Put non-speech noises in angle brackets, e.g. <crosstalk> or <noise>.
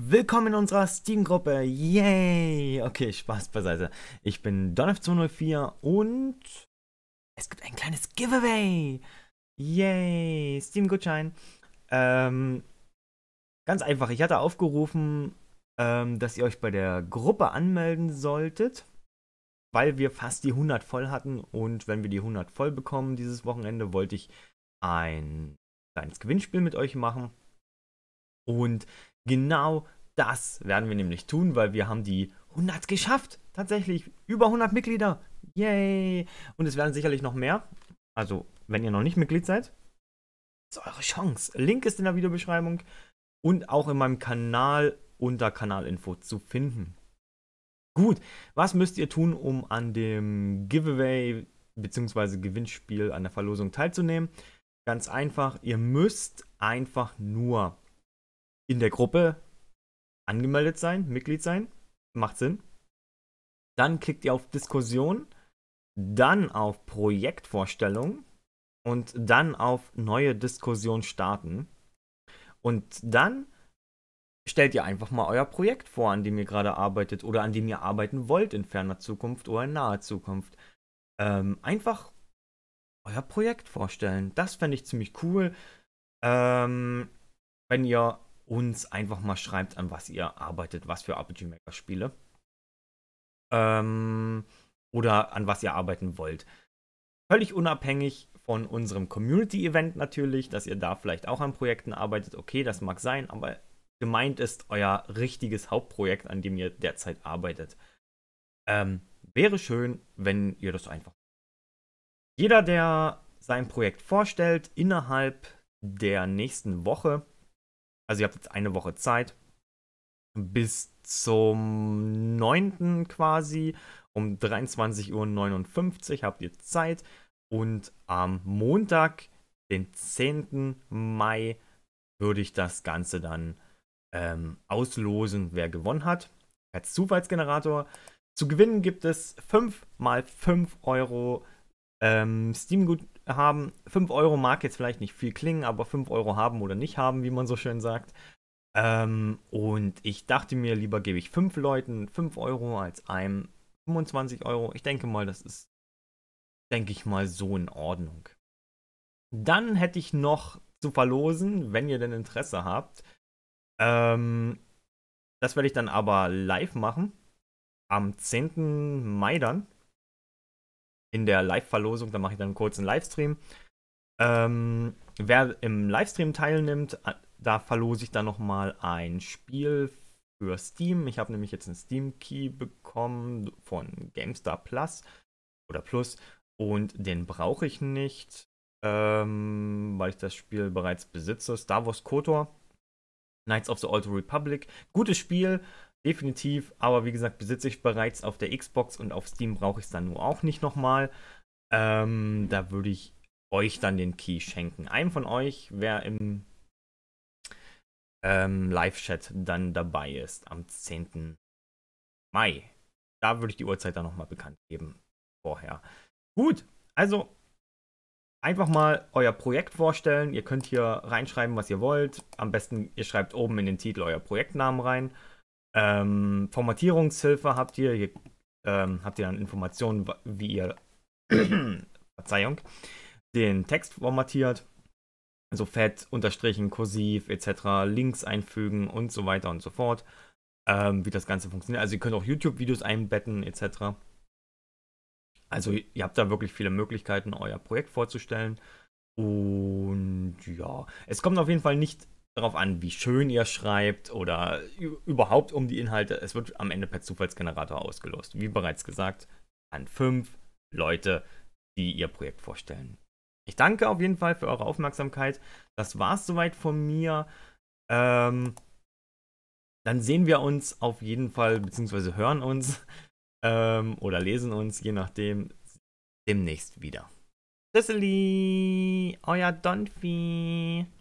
Willkommen in unserer Steam-Gruppe. Yay! Okay, Spaß beiseite. Ich bin Donf204 und es gibt ein kleines Giveaway. Yay! Steam-Gutschein. Ähm, ganz einfach. Ich hatte aufgerufen, ähm, dass ihr euch bei der Gruppe anmelden solltet, weil wir fast die 100 voll hatten. Und wenn wir die 100 voll bekommen dieses Wochenende, wollte ich ein kleines Gewinnspiel mit euch machen. Und Genau das werden wir nämlich tun, weil wir haben die 100 geschafft. Tatsächlich über 100 Mitglieder. Yay! Und es werden sicherlich noch mehr. Also, wenn ihr noch nicht Mitglied seid, ist eure Chance. Link ist in der Videobeschreibung und auch in meinem Kanal unter Kanalinfo zu finden. Gut, was müsst ihr tun, um an dem Giveaway bzw. Gewinnspiel an der Verlosung teilzunehmen? Ganz einfach, ihr müsst einfach nur in der Gruppe angemeldet sein, Mitglied sein. Macht Sinn. Dann klickt ihr auf Diskussion, dann auf Projektvorstellung und dann auf neue Diskussion starten. Und dann stellt ihr einfach mal euer Projekt vor, an dem ihr gerade arbeitet oder an dem ihr arbeiten wollt in ferner Zukunft oder in naher Zukunft. Ähm, einfach euer Projekt vorstellen. Das fände ich ziemlich cool. Ähm, wenn ihr uns einfach mal schreibt, an was ihr arbeitet, was für RPG Maker Spiele. Ähm, oder an was ihr arbeiten wollt. Völlig unabhängig von unserem Community Event natürlich, dass ihr da vielleicht auch an Projekten arbeitet. Okay, das mag sein, aber gemeint ist euer richtiges Hauptprojekt, an dem ihr derzeit arbeitet. Ähm, wäre schön, wenn ihr das einfach. Jeder, der sein Projekt vorstellt, innerhalb der nächsten Woche also ihr habt jetzt eine Woche Zeit bis zum 9. quasi um 23.59 Uhr habt ihr Zeit und am Montag, den 10. Mai, würde ich das Ganze dann ähm, auslosen, wer gewonnen hat. Als Zufallsgenerator. Zu gewinnen gibt es 5 mal 5 Euro ähm, steam gut haben. 5 Euro mag jetzt vielleicht nicht viel klingen, aber 5 Euro haben oder nicht haben, wie man so schön sagt. Ähm, und ich dachte mir, lieber gebe ich 5 Leuten 5 Euro als einem 25 Euro. Ich denke mal, das ist, denke ich mal, so in Ordnung. Dann hätte ich noch zu verlosen, wenn ihr denn Interesse habt. Ähm, das werde ich dann aber live machen. Am 10. Mai dann in der Live-Verlosung. Da mache ich dann kurz einen kurzen Livestream. Ähm, wer im Livestream teilnimmt, äh, da verlose ich dann nochmal ein Spiel für Steam. Ich habe nämlich jetzt einen Steam-Key bekommen von GameStar Plus oder Plus und den brauche ich nicht, ähm, weil ich das Spiel bereits besitze. Star Wars KOTOR, Knights of the Old Republic, gutes Spiel, definitiv, aber wie gesagt, besitze ich bereits auf der Xbox und auf Steam brauche ich es dann nur auch nicht nochmal. Ähm, da würde ich euch dann den Key schenken. Einem von euch, wer im ähm, Live-Chat dann dabei ist, am 10. Mai. Da würde ich die Uhrzeit dann nochmal bekannt geben. Vorher. Gut, also einfach mal euer Projekt vorstellen. Ihr könnt hier reinschreiben, was ihr wollt. Am besten, ihr schreibt oben in den Titel euer Projektnamen rein. Ähm, Formatierungshilfe habt ihr. Hier ähm, habt ihr dann Informationen, wie ihr <clears throat> Verzeihung, den Text formatiert. Also fett, unterstrichen, kursiv etc. Links einfügen und so weiter und so fort. Ähm, wie das Ganze funktioniert. Also ihr könnt auch YouTube-Videos einbetten etc. Also ihr habt da wirklich viele Möglichkeiten, euer Projekt vorzustellen. Und ja, es kommt auf jeden Fall nicht darauf an, wie schön ihr schreibt oder überhaupt um die Inhalte. Es wird am Ende per Zufallsgenerator ausgelost. Wie bereits gesagt, an fünf Leute, die ihr Projekt vorstellen. Ich danke auf jeden Fall für eure Aufmerksamkeit. Das war es soweit von mir. Ähm, dann sehen wir uns auf jeden Fall, beziehungsweise hören uns <laughs> ähm, oder lesen uns, je nachdem, demnächst wieder. Tschüsseli, euer Donfi.